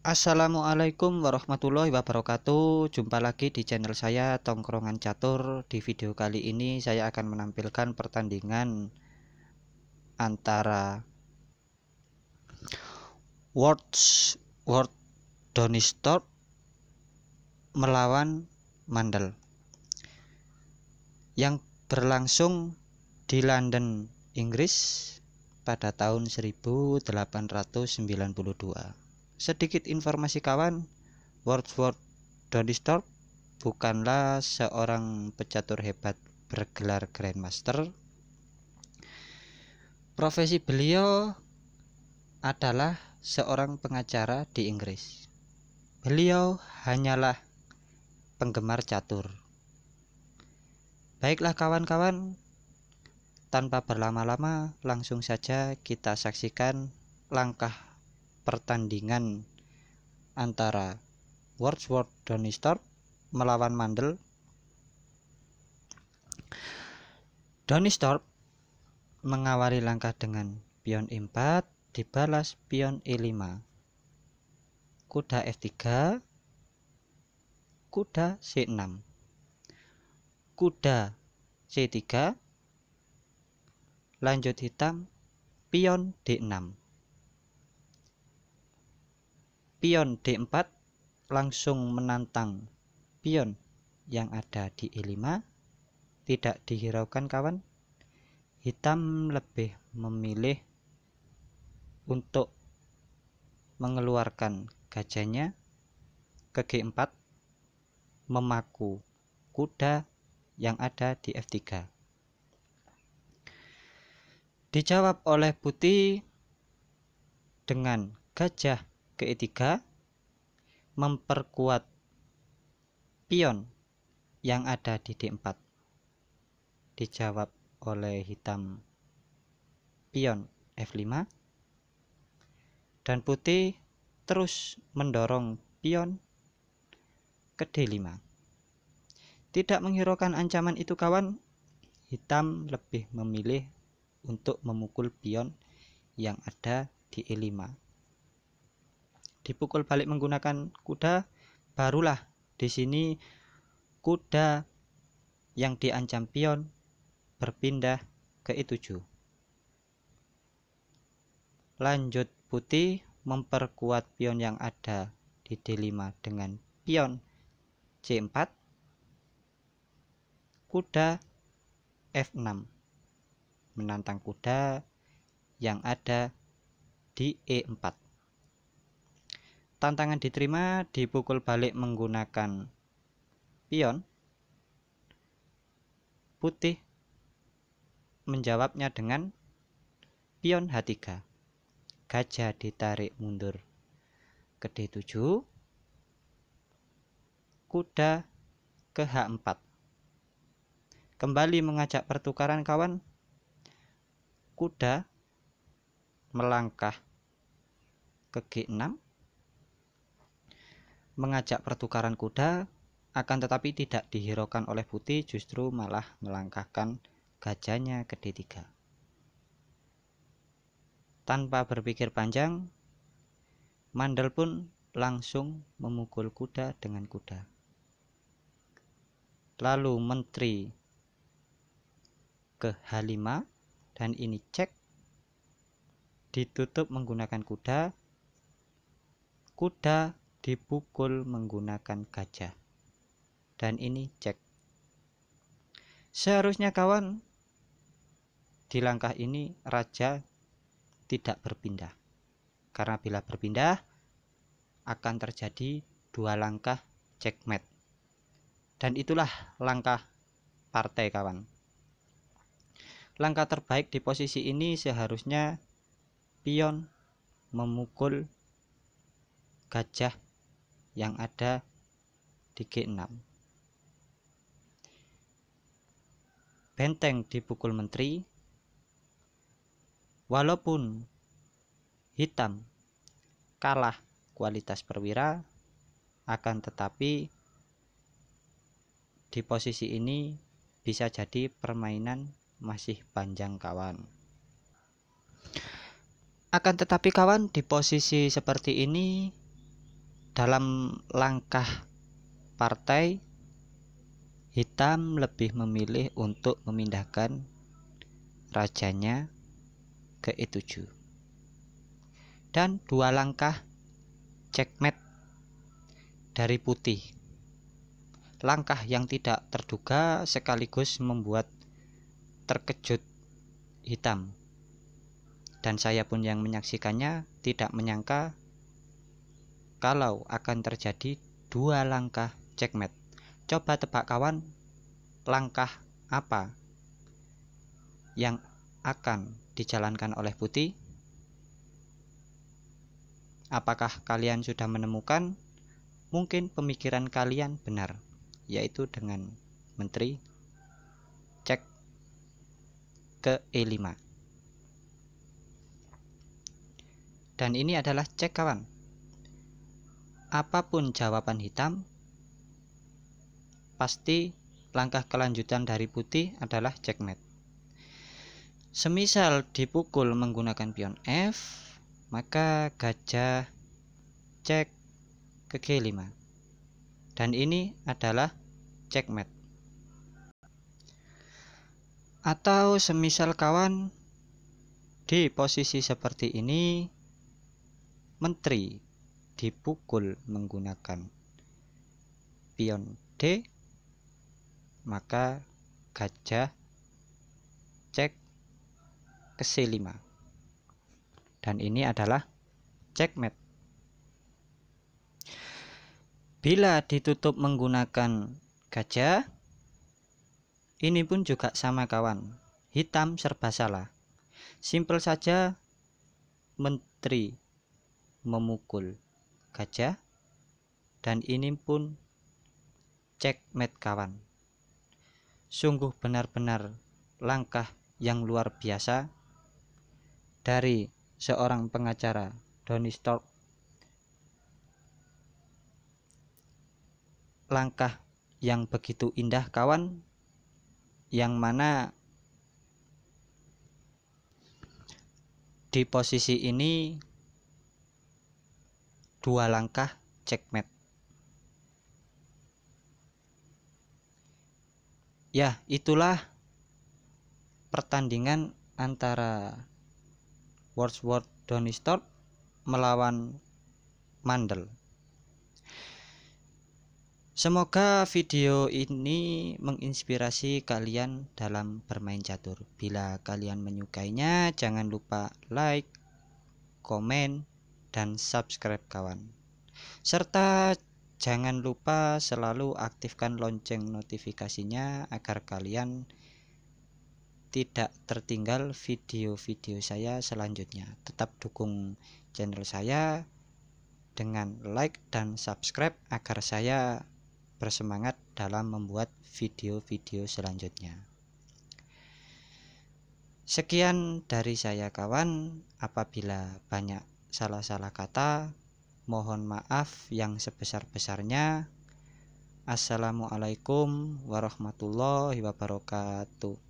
Assalamualaikum warahmatullahi wabarakatuh Jumpa lagi di channel saya Tongkrongan Catur Di video kali ini saya akan menampilkan pertandingan Antara Words World Donistor Melawan Mandel Yang berlangsung di London, Inggris pada tahun 1892 Sedikit informasi kawan, world Wordsworth Donisthorpe bukanlah seorang pecatur hebat bergelar Grandmaster. Profesi beliau adalah seorang pengacara di Inggris. Beliau hanyalah penggemar catur. Baiklah kawan-kawan, tanpa berlama-lama langsung saja kita saksikan langkah pertandingan antara Wordsworth Donister melawan Mandel. Donister mengawali langkah dengan pion E4 dibalas pion E5. Kuda F3, kuda C6. Kuda C3, lanjut hitam, pion D6 pion D4 langsung menantang pion yang ada di E5 tidak dihiraukan kawan hitam lebih memilih untuk mengeluarkan gajahnya ke G4 memaku kuda yang ada di F3 dijawab oleh putih dengan gajah ke E3 memperkuat pion yang ada di D4 dijawab oleh hitam pion F5 dan putih terus mendorong pion ke D5 tidak menghiraukan ancaman itu kawan hitam lebih memilih untuk memukul pion yang ada di E5 dipukul balik menggunakan kuda, barulah di sini kuda yang diancam pion berpindah ke E7. Lanjut putih memperkuat pion yang ada di D5 dengan pion C4, kuda F6 menantang kuda yang ada di E4. Tantangan diterima dipukul balik menggunakan pion. Putih menjawabnya dengan pion H3. Gajah ditarik mundur ke D7. Kuda ke H4. Kembali mengajak pertukaran kawan. Kuda melangkah ke G6 mengajak pertukaran kuda, akan tetapi tidak dihiraukan oleh putih justru malah melangkahkan gajahnya ke D3. Tanpa berpikir panjang, Mandel pun langsung memukul kuda dengan kuda. Lalu menteri ke H5 dan ini cek ditutup menggunakan kuda. Kuda dipukul menggunakan gajah. Dan ini cek. Seharusnya kawan, di langkah ini raja tidak berpindah. Karena bila berpindah, akan terjadi dua langkah checkmate. Dan itulah langkah partai kawan. Langkah terbaik di posisi ini seharusnya pion memukul gajah yang ada di G6. Benteng dipukul menteri, walaupun hitam kalah kualitas perwira, akan tetapi di posisi ini bisa jadi permainan masih panjang kawan. Akan tetapi kawan di posisi seperti ini dalam langkah partai hitam lebih memilih untuk memindahkan rajanya ke E7 dan dua langkah checkmate dari putih langkah yang tidak terduga sekaligus membuat terkejut hitam dan saya pun yang menyaksikannya tidak menyangka kalau akan terjadi dua langkah checkmate. Coba tebak kawan, langkah apa yang akan dijalankan oleh putih? Apakah kalian sudah menemukan? Mungkin pemikiran kalian benar, yaitu dengan menteri cek ke E5. Dan ini adalah cek kawan apapun jawaban hitam, pasti langkah kelanjutan dari putih adalah checkmate. Semisal dipukul menggunakan pion F, maka gajah cek ke G5. Dan ini adalah checkmate. Atau semisal kawan di posisi seperti ini, menteri dipukul menggunakan pion D, maka gajah cek ke C5. Dan ini adalah checkmate. Bila ditutup menggunakan gajah, ini pun juga sama kawan. Hitam serba salah. simple saja menteri memukul gajah dan ini pun cek checkmate kawan sungguh benar-benar langkah yang luar biasa dari seorang pengacara Donny Stork langkah yang begitu indah kawan yang mana di posisi ini dua langkah checkmate. Ya, itulah pertandingan antara Wordsworth Donisthorpe melawan Mandel. Semoga video ini menginspirasi kalian dalam bermain catur. Bila kalian menyukainya, jangan lupa like, komen, dan subscribe kawan. Serta jangan lupa selalu aktifkan lonceng notifikasinya agar kalian tidak tertinggal video-video saya selanjutnya. Tetap dukung channel saya dengan like dan subscribe agar saya bersemangat dalam membuat video-video selanjutnya. Sekian dari saya kawan, apabila banyak salah-salah kata, mohon maaf yang sebesar-besarnya. Assalamualaikum warahmatullahi wabarakatuh.